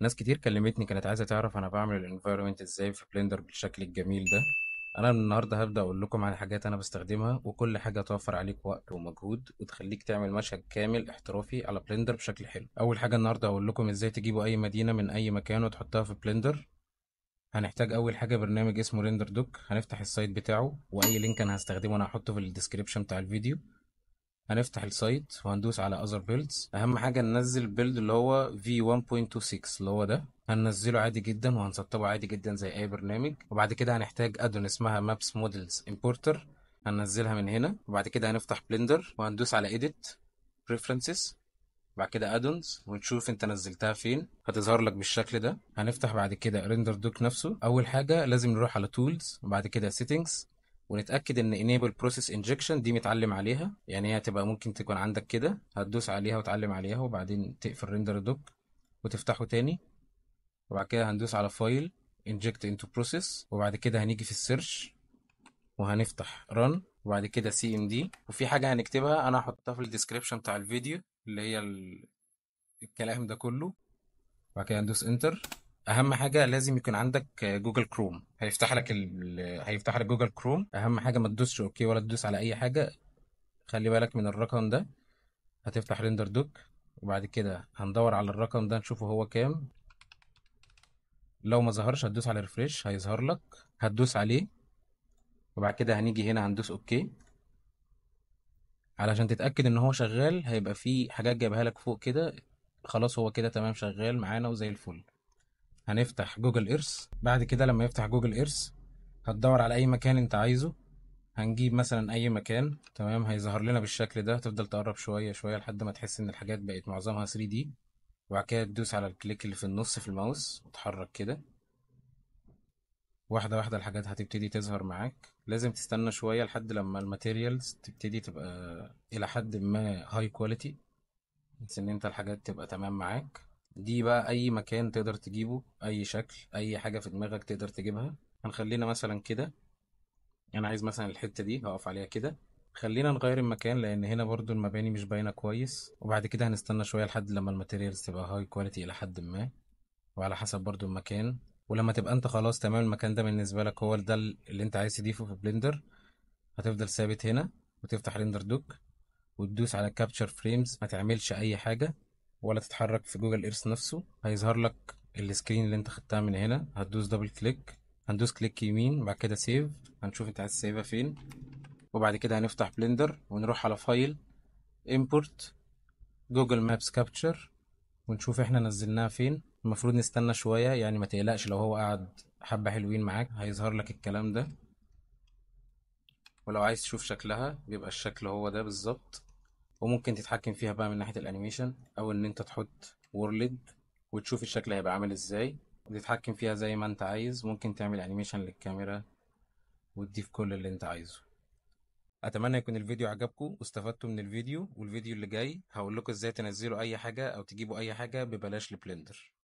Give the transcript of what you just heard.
ناس كتير كلمتني كانت عايزة تعرف أنا بعمل الانفايرمنت إزاي في بلندر بالشكل الجميل ده أنا النهاردة هبدأ أقول لكم عن حاجات أنا بستخدمها وكل حاجة توفر عليك وقت ومجهود وتخليك تعمل مشهد كامل احترافي على بلندر بشكل حلو أول حاجة النهاردة هقول لكم إزاي تجيبوا أي مدينة من أي مكان وتحطها في بلندر هنحتاج اول حاجه برنامج اسمه ريندر دوك هنفتح السايت بتاعه واي لينك انا هستخدمه انا هحطه في الديسكريبشن بتاع الفيديو هنفتح السايت وهندوس على اذر بيلدز اهم حاجه ننزل البيلد اللي هو في 1.26 اللي هو ده هننزله عادي جدا وهنسطبه عادي جدا زي اي برنامج وبعد كده هنحتاج ادون اسمها مابس مودلز امبورتر هننزلها من هنا وبعد كده هنفتح بلندر وهندوس على edit preferences بعد كده ادونز ونشوف انت نزلتها فين هتظهر لك بالشكل ده هنفتح بعد كده ريندر دوك نفسه اول حاجه لازم نروح على تولز وبعد كده سيتنجز ونتاكد ان enable process injection دي متعلم عليها يعني هي هتبقى ممكن تكون عندك كده هتدوس عليها وتعلم عليها وبعدين تقفل ريندر دوك وتفتحه تاني وبعد كده هندوس على فايل inject into process وبعد كده هنيجي في السيرش وهنفتح run وبعد كده سي ام دي وفي حاجه هنكتبها انا هحطها في الديسكريبشن بتاع الفيديو اللي هي الكلام ده كله وبعد كده هندوس انتر اهم حاجه لازم يكون عندك جوجل كروم هيفتح لك ال... هيفتح لك جوجل كروم اهم حاجه ما تدوسش اوكي ولا تدوس على اي حاجه خلي بالك من الرقم ده هتفتح ريندر دوك وبعد كده هندور على الرقم ده نشوفه هو كام لو ما ظهرش هتدوس على ريفريش هيظهر لك هتدوس عليه وبعد كده هنيجي هنا هندوس اوكي علشان تتاكد ان هو شغال هيبقى فيه حاجات جايبها لك فوق كده خلاص هو كده تمام شغال معانا وزي الفل هنفتح جوجل ايرث بعد كده لما يفتح جوجل ايرث هتدور على اي مكان انت عايزه هنجيب مثلا اي مكان تمام هيظهر لنا بالشكل ده تفضل تقرب شويه شويه لحد ما تحس ان الحاجات بقت معظمها 3 دي وبعد كده تدوس على الكليك اللي في النص في الماوس وتحرك كده واحده واحده الحاجات هتبتدي تظهر معاك لازم تستنى شويه لحد لما الماتيريالز تبتدي تبقى الى حد ما هاي كواليتي بس ان انت الحاجات تبقى تمام معاك دي بقى اي مكان تقدر تجيبه اي شكل اي حاجة في دماغك تقدر تجيبها هنخلينا مثلا كده انا عايز مثلا الحتة دي هقف عليها كده خلينا نغير المكان لان هنا برضو المباني مش باينة كويس وبعد كده هنستنى شوية لحد لما الماتيريالز تبقى هاي كواليتي الى حد ما وعلى حسب برضو المكان ولما تبقى انت خلاص تمام المكان ده بالنسبة لك هو ده اللي انت عايز تضيفه في بلندر هتفضل ثابت هنا وتفتح ريندر دوك وتدوس على كابتشر فريمز ما تعملش اي حاجة ولا تتحرك في جوجل ايرث نفسه هيظهر لك السكرين اللي انت خدتها من هنا هتدوس دبل كليك هندوس كليك يمين بعد كده سيف هنشوف انت عايز تسيبها فين وبعد كده هنفتح بلندر ونروح على فايل امبورت جوجل مابس كابتشر ونشوف احنا نزلناها فين المفروض نستنى شوية يعني ما تقلقش لو هو قعد حبة حلوين معاك هيظهر لك الكلام ده ولو عايز تشوف شكلها بيبقى الشكل هو ده بالظبط وممكن تتحكم فيها بقى من ناحية الانيميشن او ان انت تحط وورلد وتشوف الشكل هيبقى عامل ازاي وتتحكم فيها زي ما انت عايز ممكن تعمل انيميشن للكاميرا وتضيف كل اللي انت عايزه اتمنى يكون الفيديو عجبكم واستفدتوا من الفيديو والفيديو اللي جاي هقول لكم ازاي تنزلوا اي حاجه او تجيبوا اي حاجه ببلاش لبلندر